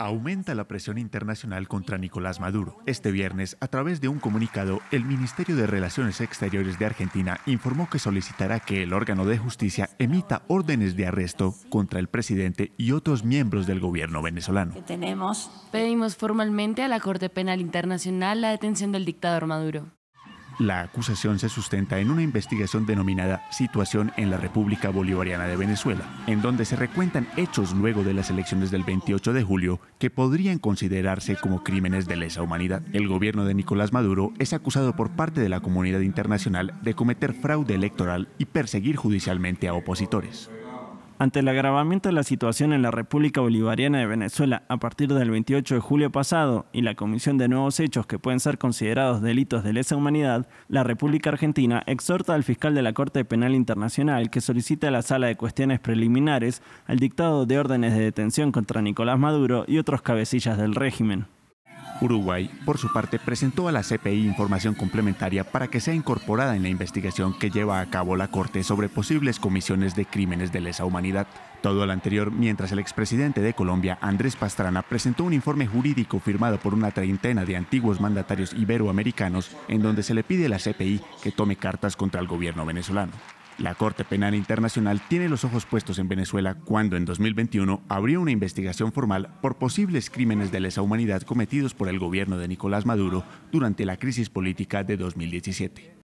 aumenta la presión internacional contra Nicolás Maduro. Este viernes, a través de un comunicado, el Ministerio de Relaciones Exteriores de Argentina informó que solicitará que el órgano de justicia emita órdenes de arresto contra el presidente y otros miembros del gobierno venezolano. Tenemos. Pedimos formalmente a la Corte Penal Internacional la detención del dictador Maduro. La acusación se sustenta en una investigación denominada Situación en la República Bolivariana de Venezuela, en donde se recuentan hechos luego de las elecciones del 28 de julio que podrían considerarse como crímenes de lesa humanidad. El gobierno de Nicolás Maduro es acusado por parte de la comunidad internacional de cometer fraude electoral y perseguir judicialmente a opositores. Ante el agravamiento de la situación en la República Bolivariana de Venezuela a partir del 28 de julio pasado y la comisión de nuevos hechos que pueden ser considerados delitos de lesa humanidad, la República Argentina exhorta al fiscal de la Corte Penal Internacional que solicite a la Sala de Cuestiones Preliminares al dictado de órdenes de detención contra Nicolás Maduro y otros cabecillas del régimen. Uruguay, por su parte, presentó a la CPI información complementaria para que sea incorporada en la investigación que lleva a cabo la Corte sobre posibles comisiones de crímenes de lesa humanidad. Todo lo anterior mientras el expresidente de Colombia, Andrés Pastrana, presentó un informe jurídico firmado por una treintena de antiguos mandatarios iberoamericanos en donde se le pide a la CPI que tome cartas contra el gobierno venezolano. La Corte Penal Internacional tiene los ojos puestos en Venezuela cuando en 2021 abrió una investigación formal por posibles crímenes de lesa humanidad cometidos por el gobierno de Nicolás Maduro durante la crisis política de 2017.